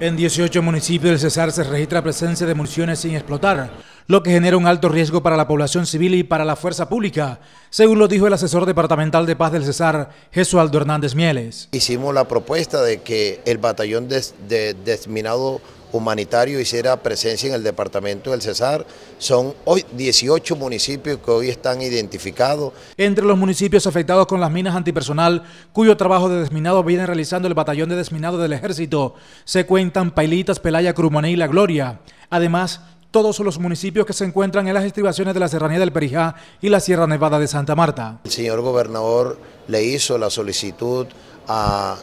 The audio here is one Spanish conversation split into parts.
En 18 municipios del Cesar se registra presencia de municiones sin explotar, lo que genera un alto riesgo para la población civil y para la fuerza pública, según lo dijo el asesor departamental de paz del Cesar, Jesualdo Hernández Mieles. Hicimos la propuesta de que el batallón de, desminado humanitario hiciera presencia en el departamento del Cesar. Son hoy 18 municipios que hoy están identificados. Entre los municipios afectados con las minas antipersonal, cuyo trabajo de desminado viene realizando el batallón de desminado del ejército, se cuentan Pailitas, Pelaya, Crumané y La Gloria. Además, todos los municipios que se encuentran en las estribaciones de la Serranía del Perijá y la Sierra Nevada de Santa Marta. El señor gobernador le hizo la solicitud a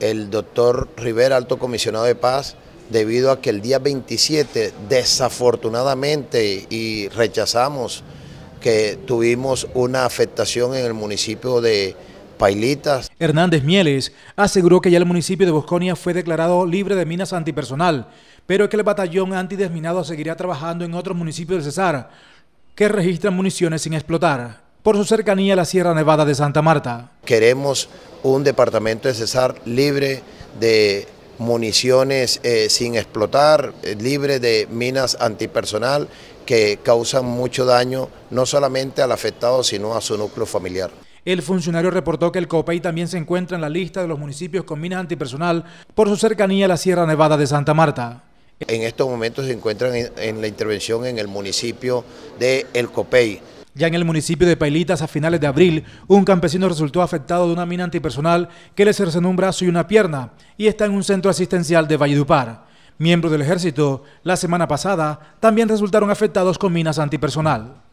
el doctor Rivera, alto comisionado de paz, debido a que el día 27 desafortunadamente y rechazamos que tuvimos una afectación en el municipio de Pailitas. Hernández Mieles aseguró que ya el municipio de Bosconia fue declarado libre de minas antipersonal, pero que el batallón antidesminado seguirá trabajando en otros municipios de Cesar que registran municiones sin explotar por su cercanía a la Sierra Nevada de Santa Marta. Queremos un departamento de Cesar libre de municiones eh, sin explotar, eh, libre de minas antipersonal que causan mucho daño no solamente al afectado sino a su núcleo familiar. El funcionario reportó que el COPEI también se encuentra en la lista de los municipios con minas antipersonal por su cercanía a la Sierra Nevada de Santa Marta. En estos momentos se encuentran en, la intervención en el municipio de El COPEI ya en el municipio de Pailitas, a finales de abril, un campesino resultó afectado de una mina antipersonal que le cercenó un brazo y una pierna y está en un centro asistencial de Valledupar. Miembros del ejército, la semana pasada, también resultaron afectados con minas antipersonal.